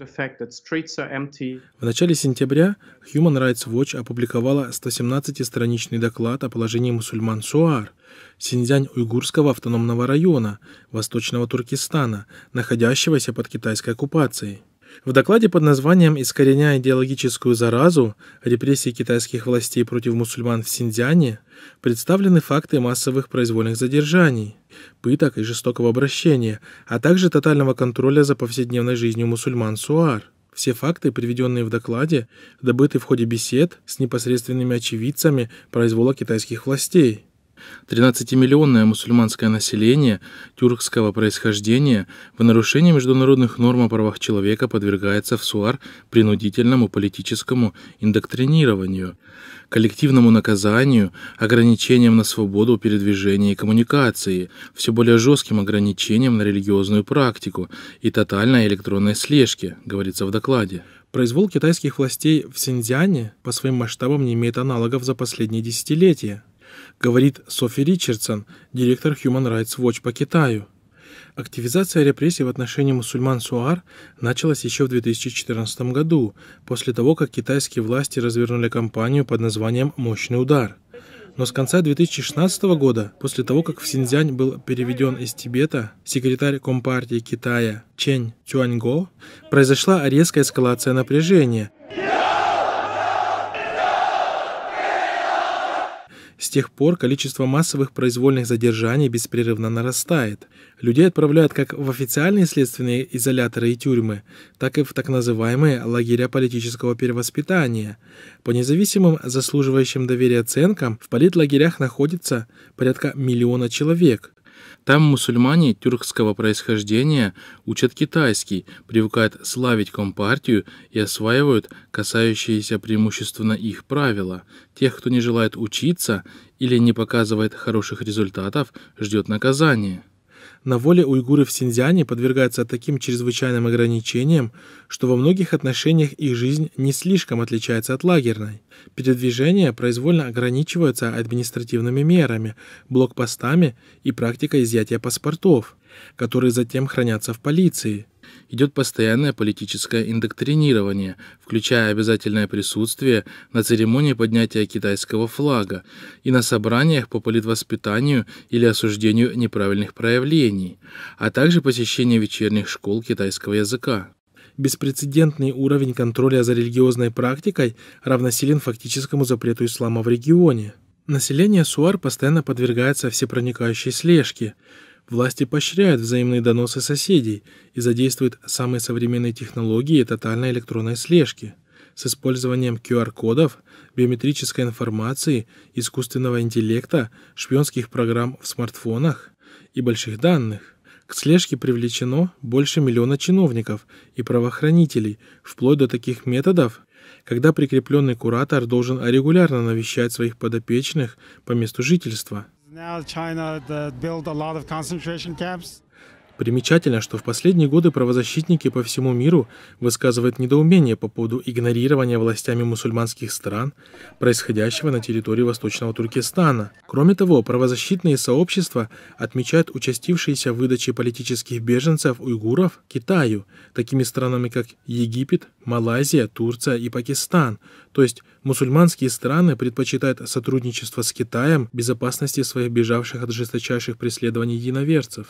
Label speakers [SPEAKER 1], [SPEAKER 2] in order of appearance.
[SPEAKER 1] В начале сентября Human Rights Watch опубликовала 117-страничный доклад о положении мусульман Суар, Синьцзянь-Уйгурского автономного района, Восточного Туркестана, находящегося под китайской оккупацией. В докладе под названием «Искореняя идеологическую заразу. Репрессии китайских властей против мусульман в Синьцзяне» представлены факты массовых произвольных задержаний, пыток и жестокого обращения, а также тотального контроля за повседневной жизнью мусульман Суар. Все факты, приведенные в докладе, добыты в ходе бесед с непосредственными очевидцами произвола китайских властей – 13-миллионное мусульманское население тюркского происхождения в нарушении международных норм о правах человека подвергается в СУАР принудительному политическому индоктринированию, коллективному наказанию, ограничениям на свободу передвижения и коммуникации, все более жестким ограничениям на религиозную практику и тотальной электронной слежке, говорится в докладе. Произвол китайских властей в Синьцзяне по своим масштабам не имеет аналогов за последние десятилетия говорит Софи Ричардсон, директор Human Rights Watch по Китаю. Активизация репрессий в отношении мусульман Суар началась еще в 2014 году, после того, как китайские власти развернули кампанию под названием «Мощный удар». Но с конца 2016 года, после того, как в Синьцзянь был переведен из Тибета, секретарь Компартии Китая Чен Чуаньго, произошла резкая эскалация напряжения – С тех пор количество массовых произвольных задержаний беспрерывно нарастает. Людей отправляют как в официальные следственные изоляторы и тюрьмы, так и в так называемые лагеря политического перевоспитания. По независимым заслуживающим доверия оценкам в политлагерях находится порядка миллиона человек. Там мусульмане тюркского происхождения учат китайский, привыкают славить компартию и осваивают касающиеся преимущественно их правила. Тех, кто не желает учиться или не показывает хороших результатов, ждет наказание. На воле уйгуры в Синьцзяне подвергаются таким чрезвычайным ограничениям, что во многих отношениях их жизнь не слишком отличается от лагерной. Передвижения произвольно ограничиваются административными мерами, блокпостами и практикой изъятия паспортов, которые затем хранятся в полиции идет постоянное политическое индоктринирование, включая обязательное присутствие на церемонии поднятия китайского флага и на собраниях по политвоспитанию или осуждению неправильных проявлений, а также посещение вечерних школ китайского языка беспрецедентный уровень контроля за религиозной практикой равносилен фактическому запрету ислама в регионе. Население Суар постоянно подвергается всепроникающей слежке. Власти поощряют взаимные доносы соседей и задействуют самые современные технологии тотальной электронной слежки с использованием QR-кодов, биометрической информации, искусственного интеллекта, шпионских программ в смартфонах и больших данных. К слежке привлечено больше миллиона чиновников и правоохранителей, вплоть до таких методов, когда прикрепленный куратор должен регулярно навещать своих подопечных по месту жительства. Now China built a lot of concentration camps Примечательно, что в последние годы правозащитники по всему миру высказывают недоумение по поводу игнорирования властями мусульманских стран, происходящего на территории Восточного Туркестана. Кроме того, правозащитные сообщества отмечают участившиеся выдачи политических беженцев уйгуров Китаю, такими странами как Египет, Малайзия, Турция и Пакистан, то есть мусульманские страны предпочитают сотрудничество с Китаем безопасности своих бежавших от жесточайших преследований единоверцев.